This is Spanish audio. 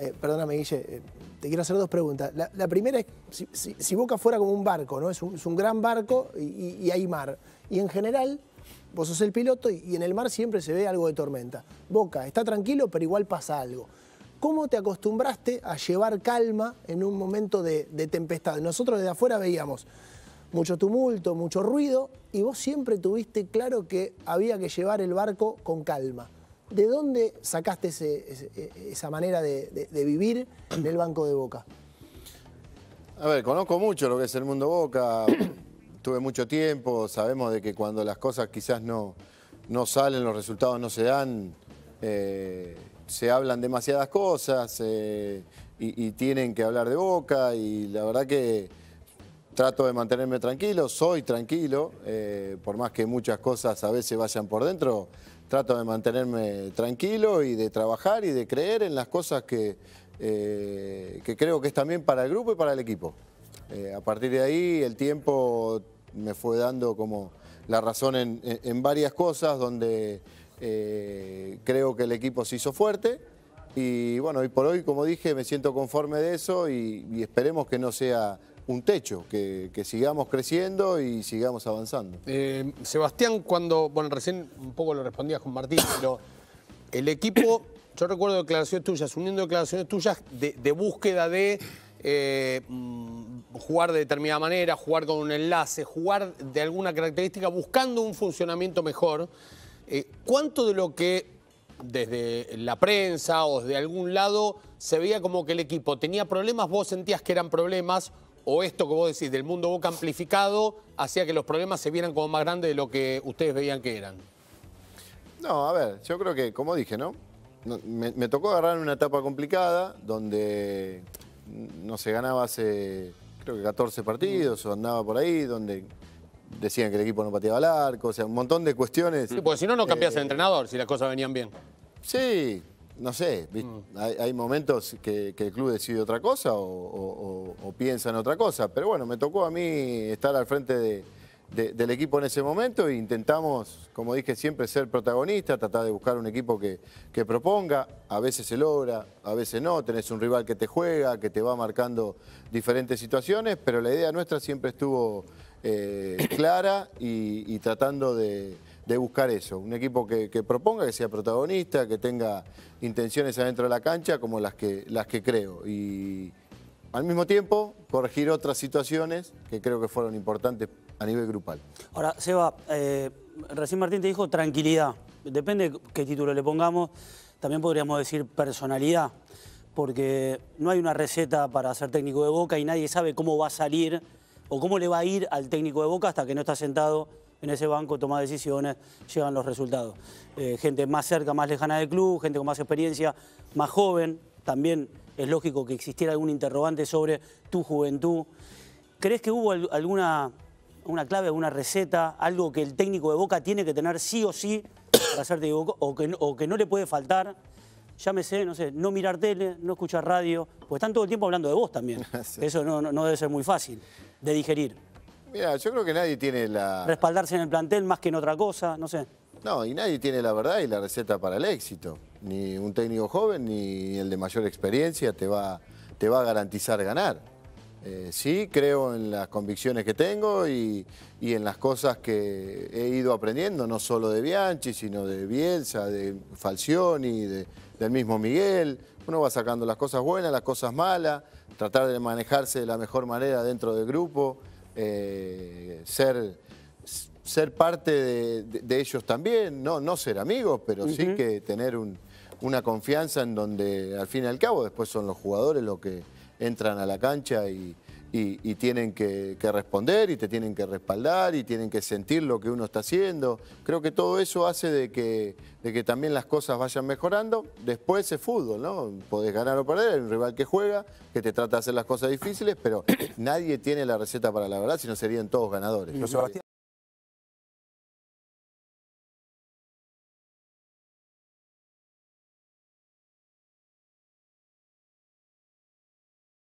Eh, perdóname Guille, eh, te quiero hacer dos preguntas. La, primera es, si, Boca fuera como un barco, ¿no? Es un, gran barco y, hay mar. Y en general, vos sos el piloto y, en el mar siempre se ve algo de tormenta. Boca está tranquilo, pero igual pasa algo. ¿Cómo te acostumbraste a llevar calma en un momento de, de, tempestad? Nosotros desde afuera veíamos mucho tumulto, mucho ruido, y vos siempre tuviste claro que había que llevar el barco con calma. ¿De dónde sacaste e, esa manera de, vivir del banco de Boca? A ver, conozco mucho lo que es el mundo Boca, tuve mucho tiempo, sabemos de que cuando las cosas quizás no, no salen, los resultados no se dan, eh, se hablan demasiadas cosas eh, y, tienen que hablar de Boca y la verdad que trato de mantenerme tranquilo, soy tranquilo, eh, por más que muchas cosas a veces vayan por dentro, trato de mantenerme tranquilo y de trabajar y de creer en las cosas que, eh, que creo que es también para el grupo y para el equipo. Eh, a partir de ahí el tiempo me fue dando como la razón en, varias cosas donde creo que el equipo se hizo fuerte. Y bueno, y por hoy, como dije, me siento conforme de eso y esperemos que no sea un techo, que, sigamos creciendo y sigamos avanzando. Eh, Sebastián, cuando, bueno, recién un poco lo respondías con Martín, pero el equipo, yo recuerdo declaraciones tuyas, uniendo declaraciones tuyas de, búsqueda de eh, mm, jugar de determinada manera, jugar con un enlace, jugar de alguna característica, buscando un funcionamiento mejor. Eh, ¿Cuánto de lo que desde la prensa o de algún lado se veía como que el equipo tenía problemas, vos sentías que eran problemas o esto que vos decís del mundo boca amplificado hacía que los problemas se vieran como más grandes de lo que ustedes veían que eran? No, a ver, yo creo que, como dije, ¿no? Me, tocó agarrar una etapa complicada donde no se ganaba hace, creo que 14 partidos o andaba por ahí, donde decían que el equipo no pateaba el arco, o sea, un montón de cuestiones. Sí, porque si no, no cambias de eh, entrenador si las cosas venían bien. Sí, no sé, mm. hay, momentos que, el club decide otra cosa o, piensa en otra cosa, pero bueno, me tocó a mí estar al frente del equipo en ese momento e intentamos, como dije siempre, ser protagonista, tratar de buscar un equipo que, que, proponga, a veces se logra, a veces no, tenés un rival que te juega, que te va marcando diferentes situaciones, pero la idea nuestra siempre estuvo eh, clara y tratando de de buscar eso. Un equipo que, proponga, que sea protagonista, que tenga intenciones adentro de la cancha como las que, las que creo. Y al mismo tiempo, corregir otras situaciones que creo que fueron importantes a nivel grupal. Ahora, Seba, eh, recién Martín te dijo tranquilidad. Depende qué título le pongamos. También podríamos decir personalidad, porque no hay una receta para ser técnico de boca y nadie sabe cómo va a salir o cómo le va a ir al técnico de boca hasta que no está sentado en ese banco toma decisiones, llegan los resultados. Eh, gente más cerca, más lejana del club, gente con más experiencia, más joven, también es lógico que existiera algún interrogante sobre tu juventud. ¿Crees que hubo alguna una clave, alguna receta, algo que el técnico de Boca tiene que tener sí o sí para hacerte Boca, o que, no le puede faltar? llámese, no sé, no mirar tele, no escuchar radio, pues están todo el tiempo hablando de vos también. Eso no, debe ser muy fácil de digerir. Mira, yo creo que nadie tiene la... Respaldarse en el plantel más que en otra cosa, no sé. No, y nadie tiene la verdad y la receta para el éxito. Ni un técnico joven ni el de mayor experiencia te va, te va a garantizar ganar. Eh, sí, creo en las convicciones que tengo y, en las cosas que he ido aprendiendo, no solo de Bianchi, sino de Bielsa, de Falcioni, del mismo Miguel. Uno va sacando las cosas buenas, las cosas malas, tratar de manejarse de la mejor manera dentro del grupo. Eh, ser, ser parte de, ellos también, no, no ser amigos, pero sí que tener una confianza en donde al fin y al cabo después son los jugadores los que entran a la cancha y, y, tienen que, responder y te tienen que respaldar y tienen que sentir lo que uno está haciendo. Creo que todo eso hace de que, de que también las cosas vayan mejorando. Después es fútbol, ¿no? Podés ganar o perder, hay un rival que juega, que te trata de hacer las cosas difíciles, pero nadie tiene la receta para la verdad, si no serían todos ganadores.